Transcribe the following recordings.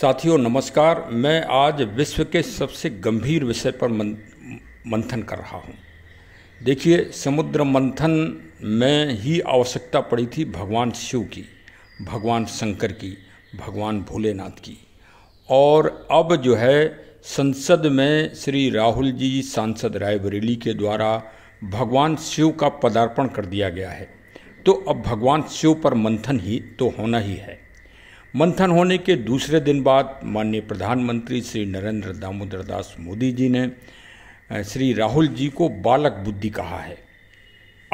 साथियों नमस्कार मैं आज विश्व के सबसे गंभीर विषय पर मन, मंथन कर रहा हूँ देखिए समुद्र मंथन में ही आवश्यकता पड़ी थी भगवान शिव की भगवान शंकर की भगवान भोलेनाथ की और अब जो है संसद में श्री राहुल जी सांसद रायबरेली के द्वारा भगवान शिव का पदार्पण कर दिया गया है तो अब भगवान शिव पर मंथन ही तो होना ही है मंथन होने के दूसरे दिन बाद माननीय प्रधानमंत्री श्री नरेंद्र दामोदर दास मोदी जी ने श्री राहुल जी को बालक बुद्धि कहा है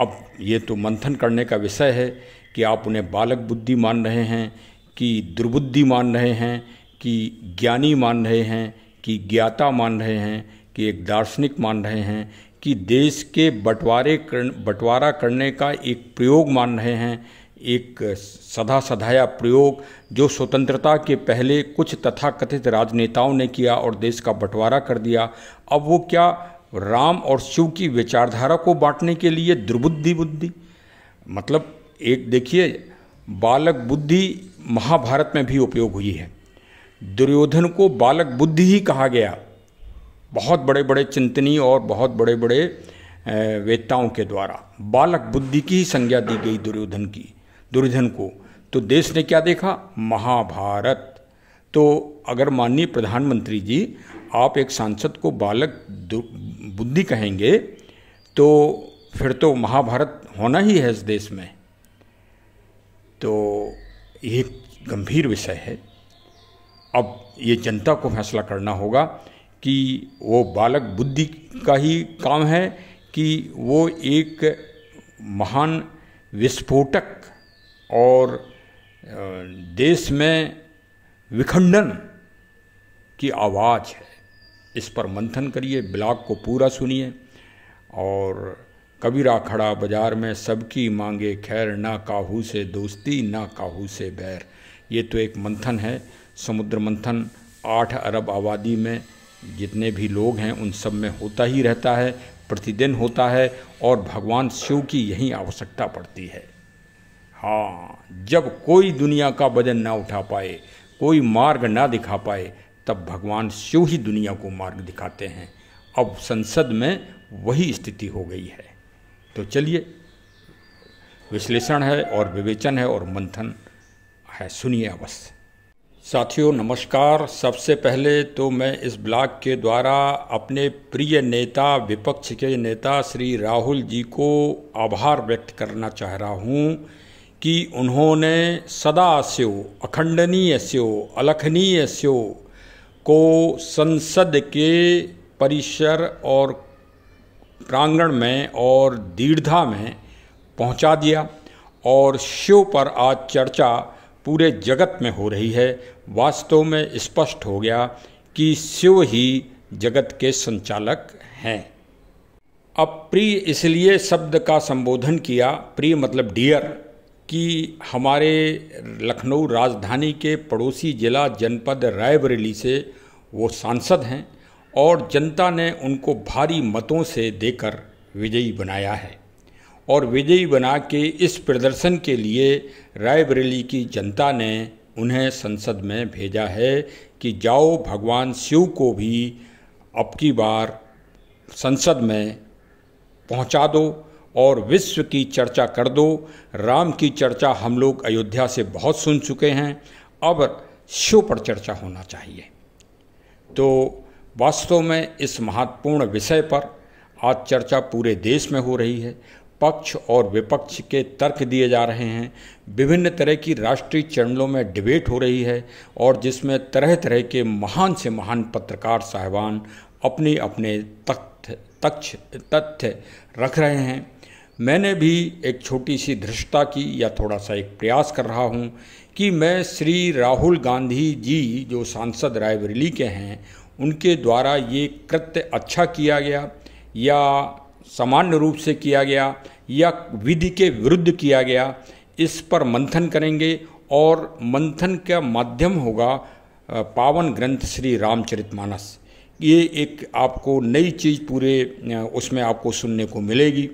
अब ये तो मंथन करने का विषय है कि आप उन्हें बालक बुद्धि मान रहे हैं कि दुर्बुद्धि मान रहे हैं कि ज्ञानी मान रहे हैं कि ज्ञाता मान रहे हैं कि एक दार्शनिक मान रहे हैं कि देश के बंटवारे कर बंटवारा करने का एक प्रयोग मान रहे हैं एक सदा सधाया प्रयोग जो स्वतंत्रता के पहले कुछ तथाकथित राजनेताओं ने किया और देश का बंटवारा कर दिया अब वो क्या राम और शिव की विचारधारा को बांटने के लिए दुर्बुद्धि बुद्धि मतलब एक देखिए बालक बुद्धि महाभारत में भी उपयोग हुई है दुर्योधन को बालक बुद्धि ही कहा गया बहुत बड़े बड़े चिंतनी और बहुत बड़े बड़े वेताओं के द्वारा बालक बुद्धि की ही संज्ञा दी गई दुर्योधन की दुर्योधन को तो देश ने क्या देखा महाभारत तो अगर माननीय प्रधानमंत्री जी आप एक सांसद को बालक बुद्धि कहेंगे तो फिर तो महाभारत होना ही है इस देश में तो ये गंभीर विषय है अब ये जनता को फैसला करना होगा कि वो बालक बुद्धि का ही काम है कि वो एक महान विस्फोटक और देश में विखंडन की आवाज़ है इस पर मंथन करिए ब्लॉग को पूरा सुनिए और कबीरा खड़ा बाजार में सबकी मांगे खैर ना काहू से दोस्ती ना काहू से बैर ये तो एक मंथन है समुद्र मंथन आठ अरब आबादी में जितने भी लोग हैं उन सब में होता ही रहता है प्रतिदिन होता है और भगवान शिव की यही आवश्यकता पड़ती है हाँ जब कोई दुनिया का वजन ना उठा पाए कोई मार्ग ना दिखा पाए तब भगवान शिव ही दुनिया को मार्ग दिखाते हैं अब संसद में वही स्थिति हो गई है तो चलिए विश्लेषण है और विवेचन है और मंथन है सुनिए अवश्य साथियों नमस्कार सबसे पहले तो मैं इस ब्लॉग के द्वारा अपने प्रिय नेता विपक्ष के नेता श्री राहुल जी को आभार व्यक्त करना चाह रहा हूँ कि उन्होंने सदा स्यो अखंडनीय स्यो अलखनीय स्यो को संसद के परिसर और प्रांगण में और दीर्घा में पहुंचा दिया और शिव पर आज चर्चा पूरे जगत में हो रही है वास्तव में स्पष्ट हो गया कि शिव ही जगत के संचालक हैं अब प्रिय इसलिए शब्द का संबोधन किया प्रिय मतलब डियर कि हमारे लखनऊ राजधानी के पड़ोसी जिला जनपद रायबरेली से वो सांसद हैं और जनता ने उनको भारी मतों से देकर विजयी बनाया है और विजयी बना के इस प्रदर्शन के लिए रायबरेली की जनता ने उन्हें संसद में भेजा है कि जाओ भगवान शिव को भी अब की बार संसद में पहुंचा दो और विश्व की चर्चा कर दो राम की चर्चा हम लोग अयोध्या से बहुत सुन चुके हैं अब शिव पर चर्चा होना चाहिए तो वास्तव में इस महत्वपूर्ण विषय पर आज चर्चा पूरे देश में हो रही है पक्ष और विपक्ष के तर्क दिए जा रहे हैं विभिन्न तरह की राष्ट्रीय चैनलों में डिबेट हो रही है और जिसमें तरह तरह के महान से महान पत्रकार साहबान अपने अपने तक तक्ष तथ्य रख रहे हैं मैंने भी एक छोटी सी धृष्टता की या थोड़ा सा एक प्रयास कर रहा हूँ कि मैं श्री राहुल गांधी जी जो सांसद रायबरेली के हैं उनके द्वारा ये कृत्य अच्छा किया गया या सामान्य रूप से किया गया या विधि के विरुद्ध किया गया इस पर मंथन करेंगे और मंथन का माध्यम होगा पावन ग्रंथ श्री रामचरितमानस ये एक आपको नई चीज़ पूरे उसमें आपको सुनने को मिलेगी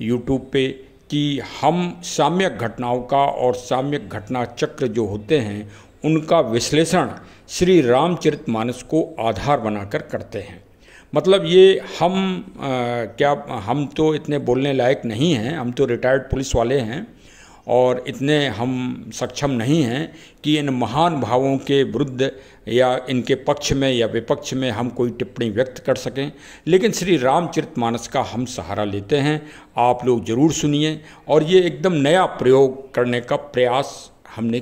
यूट्यूब पे कि हम साम्यक घटनाओं का और साम्यक घटना चक्र जो होते हैं उनका विश्लेषण श्री रामचरित मानस को आधार बनाकर करते हैं मतलब ये हम आ, क्या हम तो इतने बोलने लायक नहीं हैं हम तो रिटायर्ड पुलिस वाले हैं और इतने हम सक्षम नहीं हैं कि इन महान भावों के विरुद्ध या इनके पक्ष में या विपक्ष में हम कोई टिप्पणी व्यक्त कर सकें लेकिन श्री रामचरित मानस का हम सहारा लेते हैं आप लोग ज़रूर सुनिए और ये एकदम नया प्रयोग करने का प्रयास हमने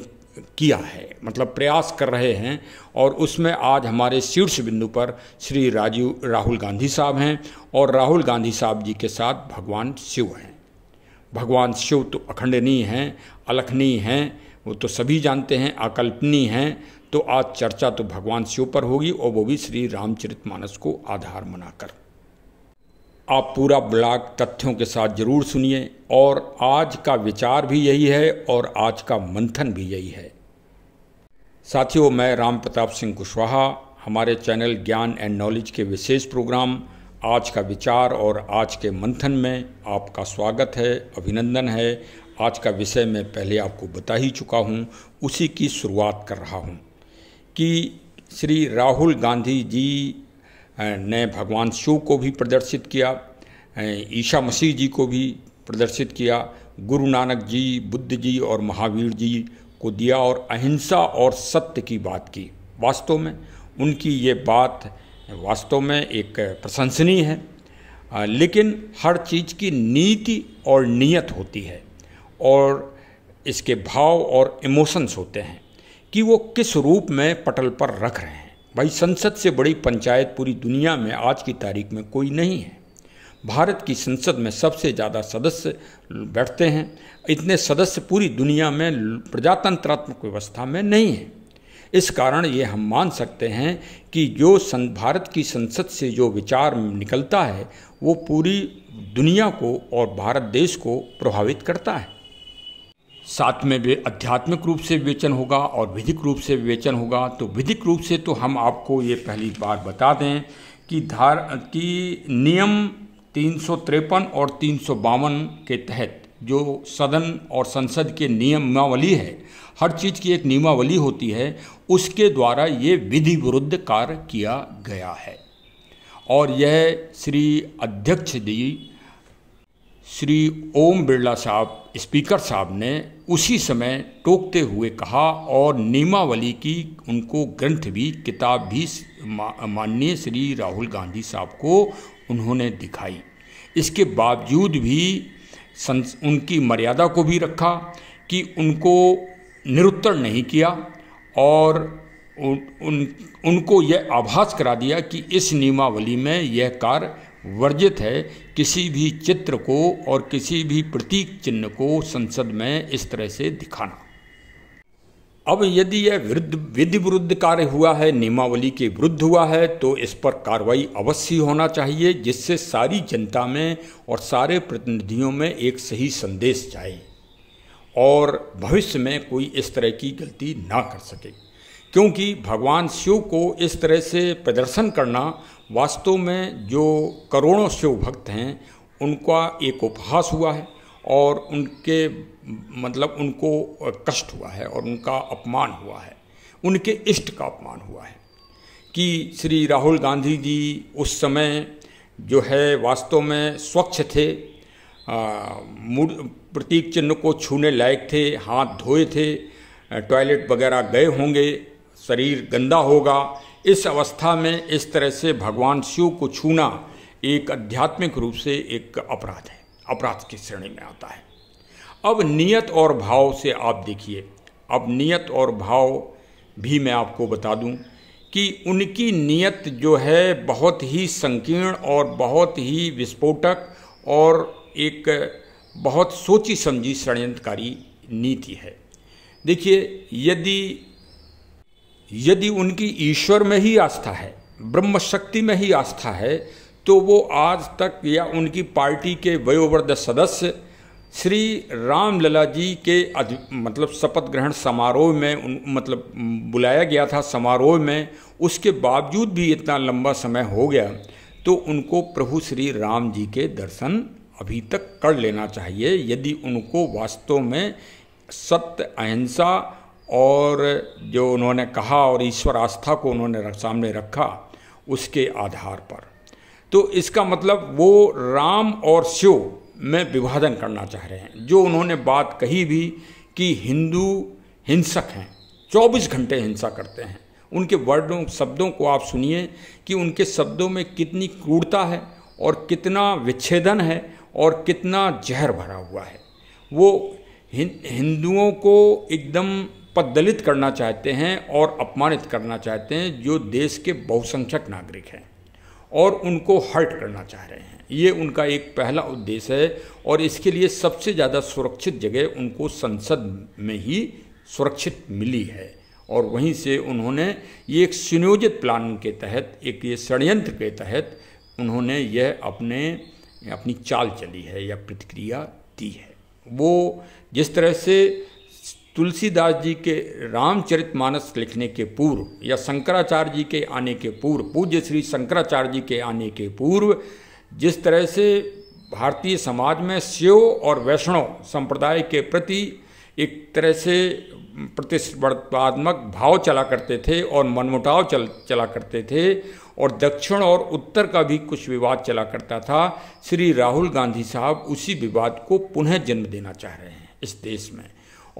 किया है मतलब प्रयास कर रहे हैं और उसमें आज हमारे शीर्ष बिंदु पर श्री राजीव राहुल गांधी साहब हैं और राहुल गांधी साहब जी के साथ भगवान शिव हैं भगवान शिव तो अखंडनीय हैं अलखनीय हैं वो तो सभी जानते हैं अकल्पनीय हैं तो आज चर्चा तो भगवान शिव पर होगी और वो भी श्री रामचरित मानस को आधार मनाकर आप पूरा ब्लॉग तथ्यों के साथ जरूर सुनिए और आज का विचार भी यही है और आज का मंथन भी यही है साथियों मैं राम प्रताप सिंह कुशवाहा हमारे चैनल ज्ञान एंड नॉलेज के विशेष प्रोग्राम आज का विचार और आज के मंथन में आपका स्वागत है अभिनंदन है आज का विषय मैं पहले आपको बता ही चुका हूँ उसी की शुरुआत कर रहा हूँ कि श्री राहुल गांधी जी ने भगवान शिव को भी प्रदर्शित किया ईशा मसीह जी को भी प्रदर्शित किया गुरु नानक जी बुद्ध जी और महावीर जी को दिया और अहिंसा और सत्य की बात की वास्तव में उनकी ये बात वास्तव में एक प्रशंसनीय है लेकिन हर चीज़ की नीति और नीयत होती है और इसके भाव और इमोशंस होते हैं कि वो किस रूप में पटल पर रख रहे हैं भाई संसद से बड़ी पंचायत पूरी दुनिया में आज की तारीख में कोई नहीं है भारत की संसद में सबसे ज़्यादा सदस्य बैठते हैं इतने सदस्य पूरी दुनिया में प्रजातंत्रात्मक व्यवस्था में नहीं हैं इस कारण ये हम मान सकते हैं कि जो सं भारत की संसद से जो विचार निकलता है वो पूरी दुनिया को और भारत देश को प्रभावित करता है साथ में भी आध्यात्मिक रूप से विवेचन होगा और विधिक रूप से विवेचन होगा तो विधिक रूप से तो हम आपको ये पहली बार बता दें कि धार कि नियम तीन और तीन के तहत जो सदन और संसद के नियमावली है हर चीज़ की एक नियमावली होती है उसके द्वारा ये विधि विरुद्ध कार्य किया गया है और यह श्री अध्यक्ष जी श्री ओम बिरला साहब स्पीकर साहब ने उसी समय टोकते हुए कहा और नियमावली की उनको ग्रंथ भी किताब भी माननीय श्री राहुल गांधी साहब को उन्होंने दिखाई इसके बावजूद भी उनकी मर्यादा को भी रखा कि उनको निरुत्तर नहीं किया और उन, उन उनको यह आभास करा दिया कि इस नियमावली में यह कार्य वर्जित है किसी भी चित्र को और किसी भी प्रतीक चिन्ह को संसद में इस तरह से दिखाना अब यदि यह विरुद्ध विधि विरुद्ध कार्य हुआ है नियमावली के विरुद्ध हुआ है तो इस पर कार्रवाई अवश्य होना चाहिए जिससे सारी जनता में और सारे प्रतिनिधियों में एक सही संदेश जाए और भविष्य में कोई इस तरह की गलती ना कर सके क्योंकि भगवान शिव को इस तरह से प्रदर्शन करना वास्तव में जो करोड़ों शिव भक्त हैं उनका एक उपहास हुआ है और उनके मतलब उनको कष्ट हुआ है और उनका अपमान हुआ है उनके इष्ट का अपमान हुआ है कि श्री राहुल गांधी जी उस समय जो है वास्तव में स्वच्छ थे प्रतीक चिन्ह को छूने लायक थे हाथ धोए थे टॉयलेट वगैरह गए होंगे शरीर गंदा होगा इस अवस्था में इस तरह से भगवान शिव को छूना एक आध्यात्मिक रूप से एक अपराध है अपराध की श्रेणी में आता है अब नियत और भाव से आप देखिए अब नियत और भाव भी मैं आपको बता दूं कि उनकी नियत जो है बहुत ही संकीर्ण और बहुत ही विस्फोटक और एक बहुत सोची समझी षडयंत्रकारी नीति है देखिए यदि यदि उनकी ईश्वर में ही आस्था है ब्रह्म शक्ति में ही आस्था है तो वो आज तक या उनकी पार्टी के वयोवृद्ध सदस्य श्री राम लला जी के मतलब शपथ ग्रहण समारोह में उन मतलब बुलाया गया था समारोह में उसके बावजूद भी इतना लंबा समय हो गया तो उनको प्रभु श्री राम जी के दर्शन अभी तक कर लेना चाहिए यदि उनको वास्तव में सत्य अहिंसा और जो उन्होंने कहा और ईश्वर आस्था को उन्होंने सामने रखा उसके आधार पर तो इसका मतलब वो राम और शिव में विभाजन करना चाह रहे हैं जो उन्होंने बात कही भी कि हिंदू हिंसक हैं 24 घंटे हिंसा करते हैं उनके वर्डों शब्दों को आप सुनिए कि उनके शब्दों में कितनी क्रूरता है और कितना विच्छेदन है और कितना जहर भरा हुआ है वो हिंदुओं को एकदम पदलित करना चाहते हैं और अपमानित करना चाहते हैं जो देश के बहुसंख्यक नागरिक हैं और उनको हर्ट करना चाह रहे हैं ये उनका एक पहला उद्देश्य है और इसके लिए सबसे ज़्यादा सुरक्षित जगह उनको संसद में ही सुरक्षित मिली है और वहीं से उन्होंने ये एक सुनियोजित प्लान के तहत एक ये षडयंत्र के तहत उन्होंने यह अपने अपनी चाल चली है या प्रतिक्रिया दी है वो जिस तरह से तुलसीदास जी के रामचरितमानस लिखने के पूर्व या शंकराचार्य जी के आने के पूर्व पूज्य श्री शंकराचार्य जी के आने के पूर्व जिस तरह से भारतीय समाज में शिव और वैष्णव संप्रदाय के प्रति एक तरह से प्रतिस्पर्धात्मक भाव चला करते थे और मनमुटाव चल चला करते थे और दक्षिण और उत्तर का भी कुछ विवाद चला करता था श्री राहुल गांधी साहब उसी विवाद को पुनः जन्म देना चाह रहे हैं इस देश में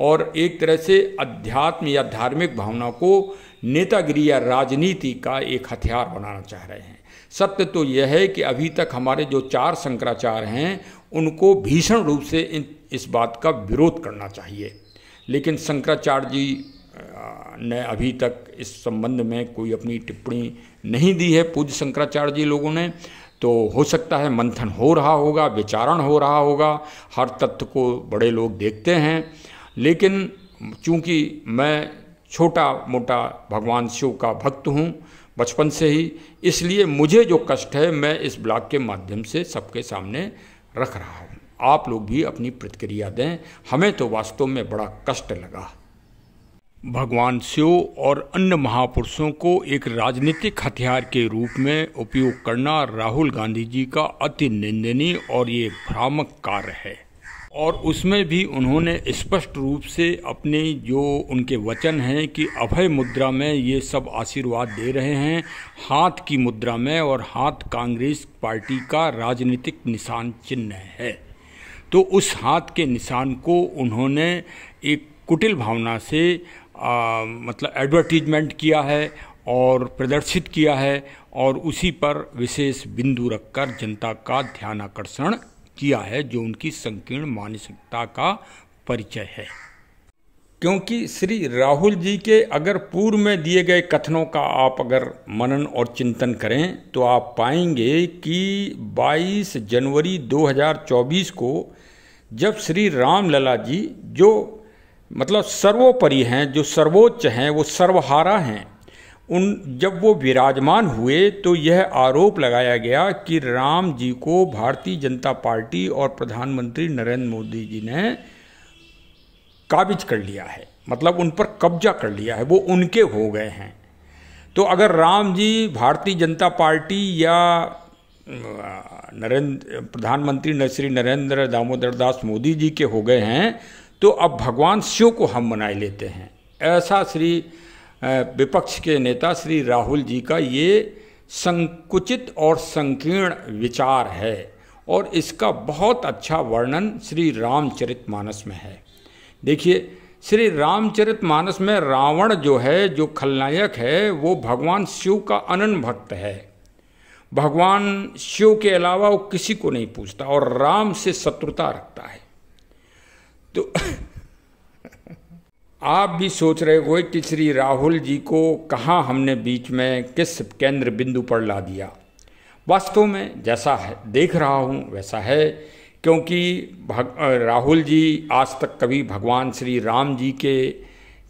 और एक तरह से अध्यात्म या धार्मिक भावना को नेतागिरी या राजनीति का एक हथियार बनाना चाह रहे हैं सत्य तो यह है कि अभी तक हमारे जो चार शंकराचार्य हैं उनको भीषण रूप से इन इस बात का विरोध करना चाहिए लेकिन शंकराचार्य जी ने अभी तक इस संबंध में कोई अपनी टिप्पणी नहीं दी है पूज्य शंकराचार्य जी लोगों ने तो हो सकता है मंथन हो रहा होगा विचारण हो रहा होगा हर तत्व को बड़े लोग देखते हैं लेकिन चूंकि मैं छोटा मोटा भगवान शिव का भक्त हूँ बचपन से ही इसलिए मुझे जो कष्ट है मैं इस ब्लॉग के माध्यम से सबके सामने रख रहा हूँ आप लोग भी अपनी प्रतिक्रिया दें हमें तो वास्तव में बड़ा कष्ट लगा भगवान शिव और अन्य महापुरुषों को एक राजनीतिक हथियार के रूप में उपयोग करना राहुल गांधी जी का अति निंदनीय और ये भ्रामक कार्य है और उसमें भी उन्होंने स्पष्ट रूप से अपने जो उनके वचन हैं कि अभय मुद्रा में ये सब आशीर्वाद दे रहे हैं हाथ की मुद्रा में और हाथ कांग्रेस पार्टी का राजनीतिक निशान चिन्ह है तो उस हाथ के निशान को उन्होंने एक कुटिल भावना से आ, मतलब एडवर्टीजमेंट किया है और प्रदर्शित किया है और उसी पर विशेष बिंदु रखकर जनता का ध्यानाकर्षण किया है जो उनकी संकीर्ण मानसिकता का परिचय है क्योंकि श्री राहुल जी के अगर पूर्व में दिए गए कथनों का आप अगर मनन और चिंतन करें तो आप पाएंगे कि 22 जनवरी 2024 को जब श्री राम लला जी जो मतलब सर्वोपरि हैं जो सर्वोच्च हैं वो सर्वहारा हैं उन जब वो विराजमान हुए तो यह आरोप लगाया गया कि राम जी को भारतीय जनता पार्टी और प्रधानमंत्री नरेंद्र मोदी जी ने काबिज कर लिया है मतलब उन पर कब्जा कर लिया है वो उनके हो गए हैं तो अगर राम जी भारतीय जनता पार्टी या नरेंद्र प्रधानमंत्री श्री नरेंद्र दामोदर दास मोदी जी के हो गए हैं तो अब भगवान शिव को हम मनाए लेते हैं ऐसा श्री विपक्ष के नेता श्री राहुल जी का ये संकुचित और संकीर्ण विचार है और इसका बहुत अच्छा वर्णन श्री रामचरितमानस में है देखिए श्री रामचरितमानस में रावण जो है जो खलनायक है वो भगवान शिव का अनन भक्त है भगवान शिव के अलावा वो किसी को नहीं पूछता और राम से शत्रुता रखता है तो आप भी सोच रहे हो कि श्री राहुल जी को कहाँ हमने बीच में किस केंद्र बिंदु पर ला दिया वास्तव में जैसा है देख रहा हूँ वैसा है क्योंकि राहुल जी आज तक कभी भगवान श्री राम जी के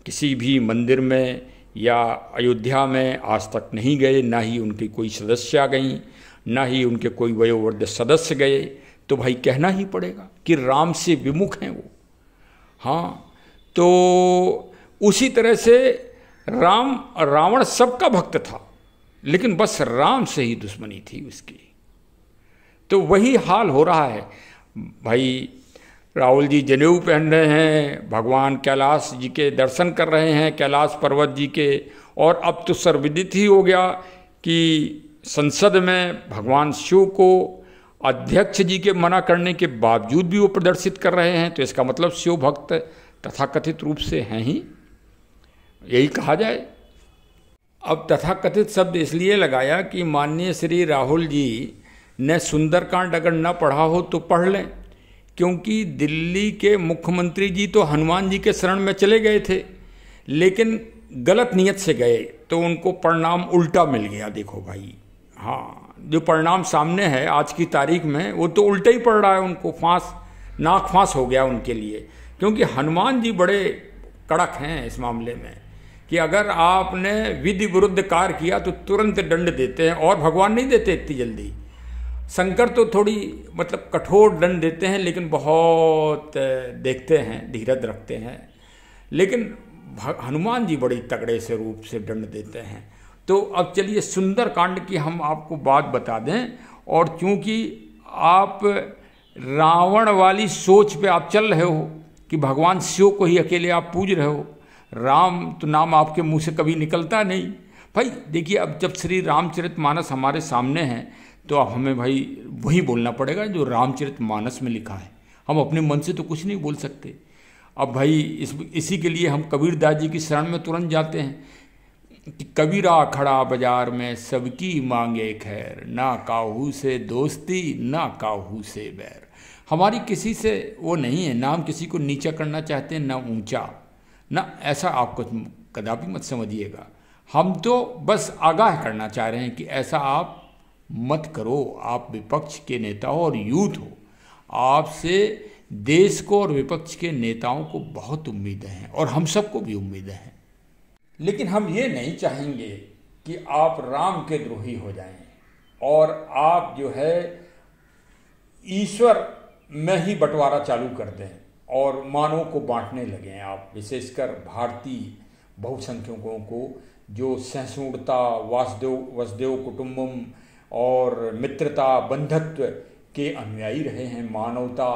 किसी भी मंदिर में या अयोध्या में आज तक नहीं गए ना ही उनकी कोई आ गई ना ही उनके कोई वयोवृद्ध सदस्य गए तो भाई कहना ही पड़ेगा कि राम से विमुख हैं वो हाँ तो उसी तरह से राम रावण सबका भक्त था लेकिन बस राम से ही दुश्मनी थी उसकी तो वही हाल हो रहा है भाई राहुल जी जनेऊ पहन रहे हैं भगवान कैलाश जी के दर्शन कर रहे हैं कैलाश पर्वत जी के और अब तो सर्विदित ही हो गया कि संसद में भगवान शिव को अध्यक्ष जी के मना करने के बावजूद भी वो प्रदर्शित कर रहे हैं तो इसका मतलब शिव भक्त तथाकथित रूप से हैं ही यही कहा जाए अब तथाकथित शब्द इसलिए लगाया कि माननीय श्री राहुल जी ने सुंदरकांड अगर न पढ़ा हो तो पढ़ लें क्योंकि दिल्ली के मुख्यमंत्री जी तो हनुमान जी के शरण में चले गए थे लेकिन गलत नीयत से गए तो उनको परिणाम उल्टा मिल गया देखो भाई हाँ जो परिणाम सामने है आज की तारीख में वो तो उल्टा ही पड़ रहा है उनको फांस नाक फांस हो गया उनके लिए क्योंकि हनुमान जी बड़े कड़क हैं इस मामले में कि अगर आपने विधि विरुद्ध कार्य किया तो तुरंत दंड देते हैं और भगवान नहीं देते इतनी जल्दी शंकर तो थोड़ी मतलब कठोर दंड देते हैं लेकिन बहुत देखते हैं धीरज रखते हैं लेकिन हनुमान जी बड़ी तगड़े से रूप से दंड देते हैं तो अब चलिए सुंदर कांड की हम आपको बात बता दें और चूंकि आप रावण वाली सोच पे आप चल रहे हो कि भगवान शिव को ही अकेले आप पूज रहे हो राम तो नाम आपके मुंह से कभी निकलता नहीं भाई देखिए अब जब श्री रामचरित मानस हमारे सामने हैं तो अब हमें भाई वही बोलना पड़ेगा जो रामचरित मानस में लिखा है हम अपने मन से तो कुछ नहीं बोल सकते अब भाई इस इसी के लिए हम कबीरदास जी की शरण में तुरंत जाते हैं कि कबीरा खड़ा बाजार में सबकी मांगे खैर ना काहू से दोस्ती ना काहू से बैर हमारी किसी से वो नहीं है ना हम किसी को नीचा करना चाहते हैं ना ऊंचा ना ऐसा आपको कदापि मत समझिएगा हम तो बस आगाह करना चाह रहे हैं कि ऐसा आप मत करो आप विपक्ष के नेता हो और यूथ हो आपसे देश को और विपक्ष के नेताओं को बहुत उम्मीदें हैं और हम सबको भी उम्मीदें हैं लेकिन हम ये नहीं चाहेंगे कि आप राम के द्रोही हो जाएं और आप जो है ईश्वर में ही बंटवारा चालू कर दें और मानव को बांटने लगे हैं आप विशेषकर भारतीय बहुसंख्यकों को जो सहिष्णुता वासदेव वसुदेव कुटुम्बम और मित्रता बंधत्व के अनुयायी रहे हैं मानवता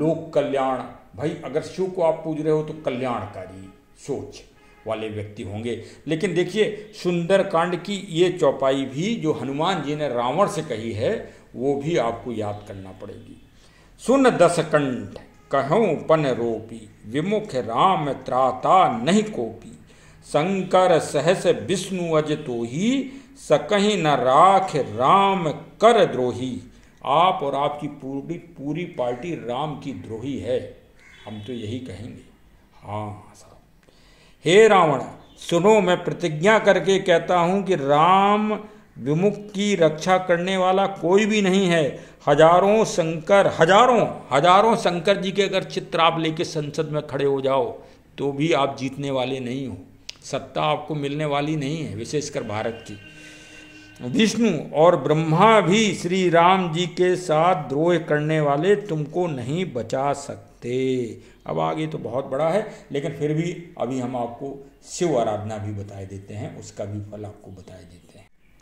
लोक कल्याण भाई अगर शिव को आप पूज रहे हो तो कल्याणकारी सोच वाले व्यक्ति होंगे लेकिन देखिए सुंदर कांड की ये चौपाई भी जो हनुमान जी ने रावण से कही है वो भी आपको याद करना पड़ेगी सुन दस कंठ कहूँ पन रोपी विमुख राम त्राता नहीं कोपी शंकर सहस विष्णु अज तो ही सकही न राख राम कर द्रोही आप और आपकी पूरी पूरी पार्टी राम की द्रोही है हम तो यही कहेंगे हाँ साहब हे रावण सुनो मैं प्रतिज्ञा करके कहता हूँ कि राम विमुख की रक्षा करने वाला कोई भी नहीं है हजारों शंकर हजारों हजारों शंकर जी के अगर चित्र आप लेके संसद में खड़े हो जाओ तो भी आप जीतने वाले नहीं हो सत्ता आपको मिलने वाली नहीं है विशेषकर भारत की विष्णु और ब्रह्मा भी श्री राम जी के साथ द्रोह करने वाले तुमको नहीं बचा सकते अब आगे तो बहुत बड़ा है लेकिन फिर भी अभी हम आपको शिव आराधना भी बताए देते हैं उसका भी फल आपको बताए देते हैं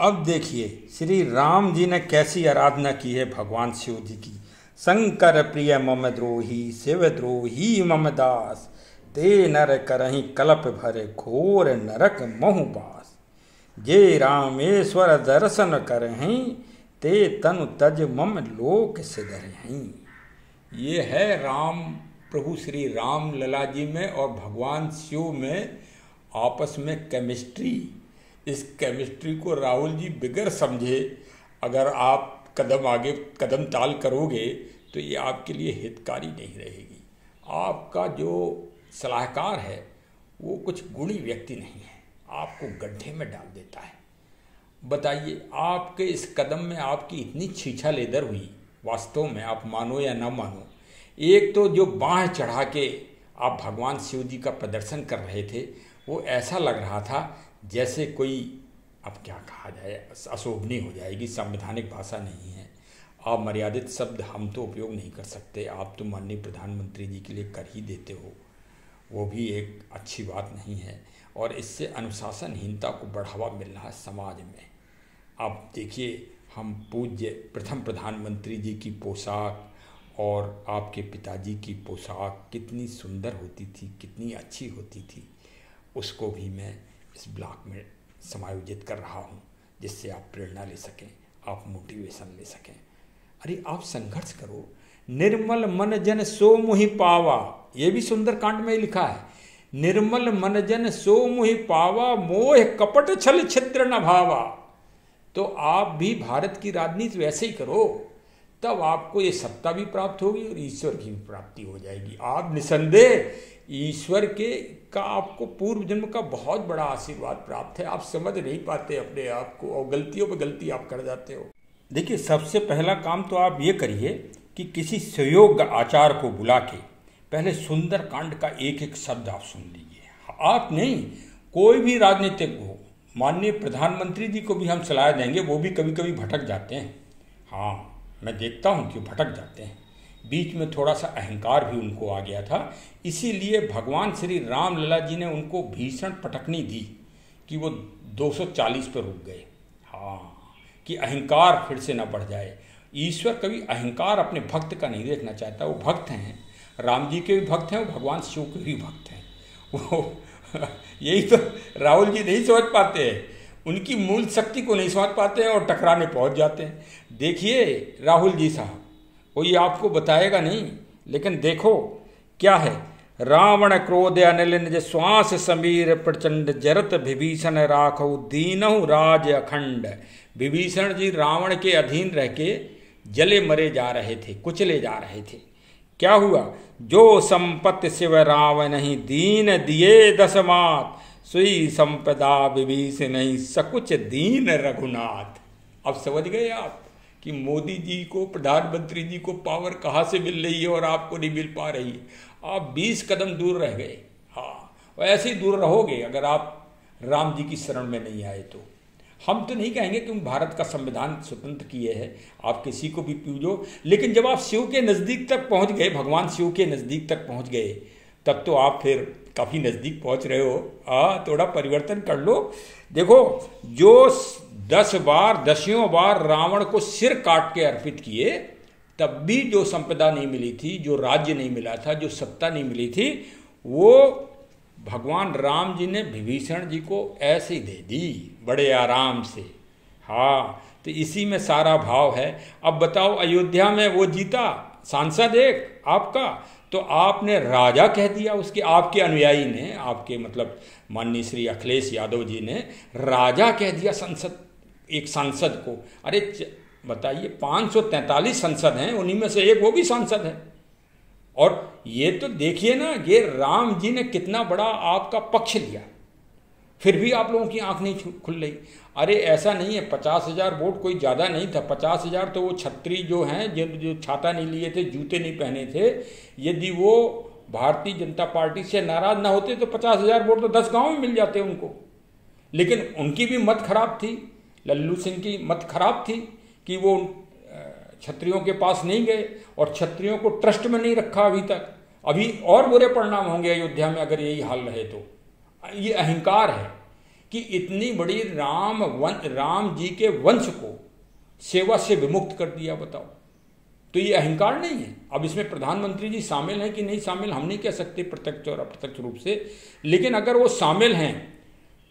अब देखिए श्री राम जी ने कैसी आराधना की है भगवान शिव जी की शंकर प्रिय मम द्रोही शिव द्रोही मम दास ते नर करही कलप भरे घोर नरक महुबास जे रामेश्वर दर्शन करहीं ते तनु तज मम लोक से सिधरहीं ये है राम प्रभु श्री राम लला जी में और भगवान शिव में आपस में केमिस्ट्री इस केमिस्ट्री को राहुल जी बिगर समझे अगर आप कदम आगे कदम ताल करोगे तो ये आपके लिए हितकारी नहीं रहेगी आपका जो सलाहकार है वो कुछ गुणी व्यक्ति नहीं है आपको गड्ढे में डाल देता है बताइए आपके इस कदम में आपकी इतनी छीछा लेदर हुई वास्तव में आप मानो या ना मानो एक तो जो बाह चढ़ा के आप भगवान शिव जी का प्रदर्शन कर रहे थे वो ऐसा लग रहा था जैसे कोई अब क्या कहा जाए अशोभनीय हो जाएगी संवैधानिक भाषा नहीं है अमर्यादित शब्द हम तो उपयोग नहीं कर सकते आप तो माननीय प्रधानमंत्री जी के लिए कर ही देते हो वो भी एक अच्छी बात नहीं है और इससे अनुशासनहीनता को बढ़ावा मिल रहा है समाज में आप देखिए हम पूज्य प्रथम प्रधानमंत्री जी की पोशाक और आपके पिताजी की पोशाक कितनी सुंदर होती थी कितनी अच्छी होती थी उसको भी मैं इस ब्लॉक में समायोजित कर रहा हूँ जिससे आप प्रेरणा ले सकें आप मोटिवेशन ले सकें अरे आप संघर्ष करो निर्मल मन जन सो मुहि पावा ये भी सुंदर कांड में लिखा है निर्मल मन जन सो मुहि पावा मोह कपट छल छिद्र न भावा तो आप भी भारत की राजनीति वैसे ही करो तब आपको ये सत्ता भी प्राप्त होगी और ईश्वर की भी प्राप्ति हो जाएगी आप निसंदेह ईश्वर के का आपको पूर्व जन्म का बहुत बड़ा आशीर्वाद प्राप्त है आप समझ नहीं पाते अपने आप को और गलतियों पर गलती आप कर जाते हो देखिए सबसे पहला काम तो आप ये करिए कि किसी सहयोग आचार को बुला के पहले सुंदर कांड का एक एक शब्द आप सुन लीजिए आप नहीं कोई भी राजनीतिक हो माननीय प्रधानमंत्री जी को भी हम सलाह देंगे वो भी कभी कभी भटक जाते हैं हाँ मैं देखता हूँ कि भटक जाते हैं बीच में थोड़ा सा अहंकार भी उनको आ गया था इसीलिए भगवान श्री राम लला जी ने उनको भीषण पटकनी दी कि वो 240 पर रुक गए हाँ कि अहंकार फिर से ना बढ़ जाए ईश्वर कभी अहंकार अपने भक्त का नहीं देखना चाहता वो भक्त हैं राम जी के भी भक्त हैं वो भगवान शिव के भी भक्त हैं वो यही तो राहुल जी नहीं समझ पाते हैं उनकी मूल शक्ति को नहीं समझ पाते हैं और टकराने पहुंच जाते हैं देखिए राहुल जी साहब वो ये आपको बताएगा नहीं लेकिन देखो क्या है रावण क्रोध अनिल श्वास समीर प्रचंड जरत विभीषण राखो दीनहु राज अखंड विभीषण जी रावण के अधीन रह के जले मरे जा रहे थे कुचले जा रहे थे क्या हुआ जो संपत्ति शिव रावण नहीं दीन दिए दसमात सुई संपदा विभीषण नहीं सकुच दीन रघुनाथ अब समझ गए आप कि मोदी जी को प्रधानमंत्री जी को पावर कहाँ से मिल रही है और आपको नहीं मिल पा रही आप 20 कदम दूर रह गए हाँ और ऐसे ही दूर रहोगे अगर आप राम जी की शरण में नहीं आए तो हम तो नहीं कहेंगे कि भारत का संविधान स्वतंत्र किए है आप किसी को भी पूजो लेकिन जब आप शिव के नज़दीक तक पहुंच गए भगवान शिव के नज़दीक तक पहुंच गए तब तो आप फिर काफ़ी नज़दीक पहुंच रहे हो हाँ थोड़ा परिवर्तन कर लो देखो जो दस बार दसियों बार रावण को सिर काट के अर्पित किए तब भी जो संपदा नहीं मिली थी जो राज्य नहीं मिला था जो सत्ता नहीं मिली थी वो भगवान राम जी ने विभीषण जी को ऐसे ही दे दी बड़े आराम से हाँ तो इसी में सारा भाव है अब बताओ अयोध्या में वो जीता सांसद एक आपका तो आपने राजा कह दिया उसके आपके अनुयायी ने आपके मतलब माननीय श्री अखिलेश यादव जी ने राजा कह दिया संसद एक सांसद को अरे बताइए 543 संसद हैं उन्हीं में से एक वो भी सांसद है और ये तो देखिए ना ये राम जी ने कितना बड़ा आपका पक्ष लिया फिर भी आप लोगों की आंख नहीं खुल रही अरे ऐसा नहीं है पचास हजार वोट कोई ज़्यादा नहीं था पचास हजार तो वो छत्री जो हैं जो जो छाता नहीं लिए थे जूते नहीं पहने थे यदि वो भारतीय जनता पार्टी से नाराज ना होते तो पचास हजार वोट तो दस गांव में मिल जाते उनको लेकिन उनकी भी मत खराब थी लल्लू सिंह की मत खराब थी कि वो छत्रियों के पास नहीं गए और छत्रियों को ट्रस्ट में नहीं रखा अभी तक अभी और बुरे परिणाम होंगे अयोध्या में अगर यही हाल रहे तो ये अहंकार है कि इतनी बड़ी राम वन राम जी के वंश को सेवा से विमुक्त कर दिया बताओ तो ये अहंकार नहीं है अब इसमें प्रधानमंत्री जी शामिल हैं कि नहीं शामिल हम नहीं कह सकते प्रत्यक्ष और अप्रत्यक्ष रूप से लेकिन अगर वो शामिल हैं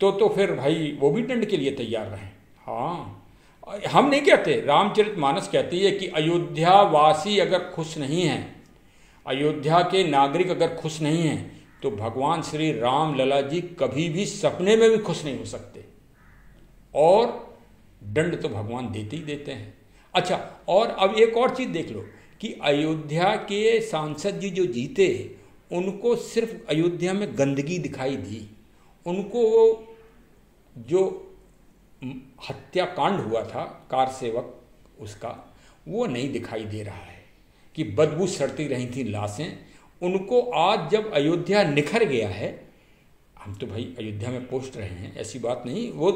तो तो फिर भाई वो भी दंड के लिए तैयार रहें हाँ हम नहीं कहते रामचरित मानस कहती है कि अयोध्या वासी अगर खुश नहीं हैं अयोध्या के नागरिक अगर खुश नहीं हैं तो भगवान श्री राम लला जी कभी भी सपने में भी खुश नहीं हो सकते और दंड तो भगवान देते ही देते हैं अच्छा और अब एक और चीज़ देख लो कि अयोध्या के सांसद जी जो जीते उनको सिर्फ अयोध्या में गंदगी दिखाई दी उनको वो जो हत्याकांड हुआ था कार सेवक उसका वो नहीं दिखाई दे रहा है कि बदबू सड़ती रही थी लाशें उनको आज जब अयोध्या निखर गया है हम तो भाई अयोध्या में पोस्ट रहे हैं ऐसी बात नहीं वो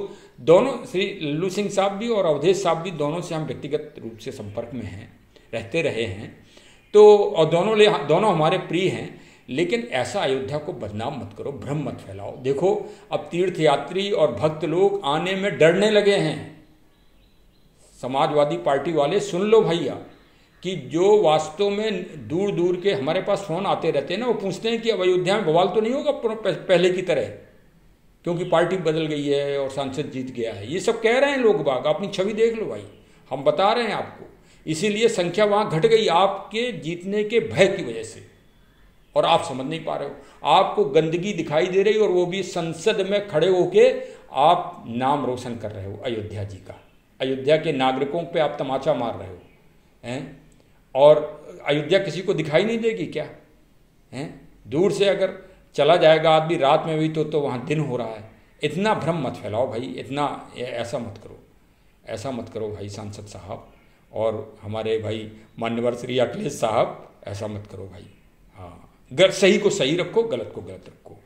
दोनों श्री लल्लू सिंह साहब भी और अवधेश साहब भी दोनों से हम व्यक्तिगत रूप से संपर्क में हैं रहते रहे हैं तो और दोनों ले दोनों हमारे प्रिय हैं लेकिन ऐसा अयोध्या को बदनाम मत करो भ्रम मत फैलाओ देखो अब तीर्थ यात्री और भक्त लोग आने में डरने लगे हैं समाजवादी पार्टी वाले सुन लो भैया कि जो वास्तव में दूर दूर के हमारे पास फोन आते रहते हैं ना वो पूछते हैं कि अब अयोध्या में बवाल तो नहीं होगा पहले की तरह क्योंकि पार्टी बदल गई है और सांसद जीत गया है ये सब कह रहे हैं लोग बाग अपनी छवि देख लो भाई हम बता रहे हैं आपको इसीलिए संख्या वहाँ घट गई आपके जीतने के भय की वजह से और आप समझ नहीं पा रहे हो आपको गंदगी दिखाई दे रही और वो भी संसद में खड़े होके आप नाम रोशन कर रहे हो अयोध्या जी का अयोध्या के नागरिकों पे आप तमाचा मार रहे हो हैं और अयोध्या किसी को दिखाई नहीं देगी क्या हैं दूर से अगर चला जाएगा आदमी रात में भी तो तो वहाँ दिन हो रहा है इतना भ्रम मत फैलाओ भाई इतना ऐसा मत करो ऐसा मत करो भाई सांसद साहब और हमारे भाई मान्यवर श्री अखिलेश साहब ऐसा मत करो भाई गर सही को सही रखो गलत को गलत रखो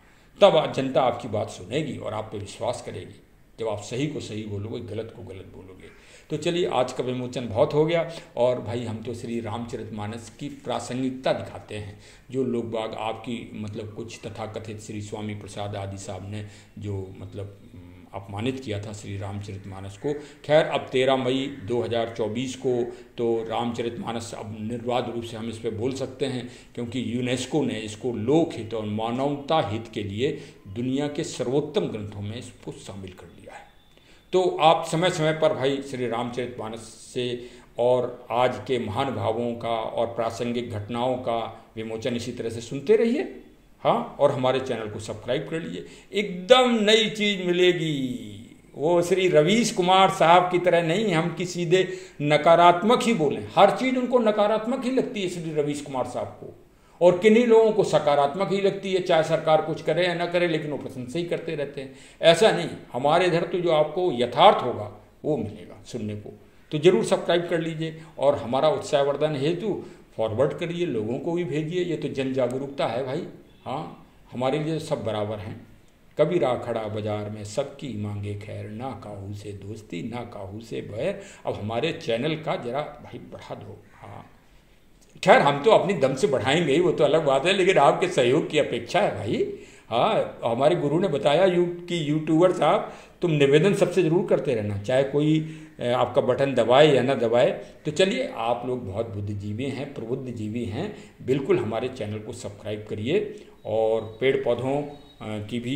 तब जनता आपकी बात सुनेगी और आप पे विश्वास करेगी जब आप सही को सही बोलोगे गलत को गलत बोलोगे तो चलिए आज का विमोचन बहुत हो गया और भाई हम तो श्री रामचरित मानस की प्रासंगिकता दिखाते हैं जो लोग बाग आपकी मतलब कुछ तथाकथित श्री स्वामी प्रसाद आदि साहब ने जो मतलब अपमानित किया था श्री मानस को खैर अब 13 मई 2024 को तो मानस अब निर्वाध रूप से हम इस पर बोल सकते हैं क्योंकि यूनेस्को ने इसको लोक हित और मानवता हित के लिए दुनिया के सर्वोत्तम ग्रंथों में इसको शामिल कर लिया है तो आप समय समय पर भाई श्री मानस से और आज के महानुभावों का और प्रासंगिक घटनाओं का विमोचन इसी तरह से सुनते रहिए हाँ और हमारे चैनल को सब्सक्राइब कर लीजिए एकदम नई चीज़ मिलेगी वो श्री रवीश कुमार साहब की तरह नहीं हम कि सीधे नकारात्मक ही बोलें हर चीज़ उनको नकारात्मक ही लगती है श्री रवीश कुमार साहब को और किन्हीं लोगों को सकारात्मक ही लगती है चाहे सरकार कुछ करे या ना करे लेकिन वो प्रशंसा ही करते रहते हैं ऐसा नहीं हमारे इधर तो जो आपको यथार्थ होगा वो मिलेगा सुनने को तो जरूर सब्सक्राइब कर लीजिए और हमारा उत्साहवर्धन हेतु फॉरवर्ड करिए लोगों को भी भेजिए ये तो जन जागरूकता है भाई हाँ हमारे लिए सब बराबर हैं कभी रा खड़ा बाजार में सबकी मांगे खैर ना काहू से दोस्ती ना काहू से बैर अब हमारे चैनल का जरा भाई बढ़ा दो हाँ खैर हम तो अपनी दम से बढ़ाएंगे ही वो तो अलग बात है लेकिन आपके सहयोग की अपेक्षा है भाई हाँ हमारे गुरु ने बताया यू कि यूट्यूबर साहब तुम निवेदन सबसे ज़रूर करते रहना चाहे कोई आपका बटन दबाए या ना दबाए तो चलिए आप लोग बहुत बुद्धिजीवी हैं प्रबुद्धजीवी हैं बिल्कुल हमारे चैनल को सब्सक्राइब करिए और पेड़ पौधों की भी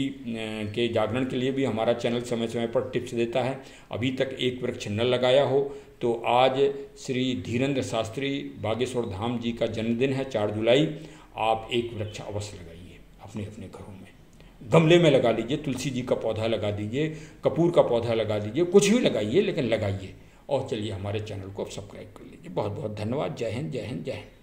के जागरण के लिए भी हमारा चैनल समय समय पर टिप्स देता है अभी तक एक वृक्ष न लगाया हो तो आज श्री धीरेन्द्र शास्त्री बागेश्वर धाम जी का जन्मदिन है चार जुलाई आप एक वृक्ष अवश्य लगाइए अपने अपने घरों में गमले में लगा लीजिए तुलसी जी का पौधा लगा दीजिए कपूर का पौधा लगा दीजिए कुछ भी लगाइए लेकिन लगाइए और चलिए हमारे चैनल को सब्सक्राइब कर लीजिए बहुत बहुत धन्यवाद जय हिंद जय हिंद जय हिंद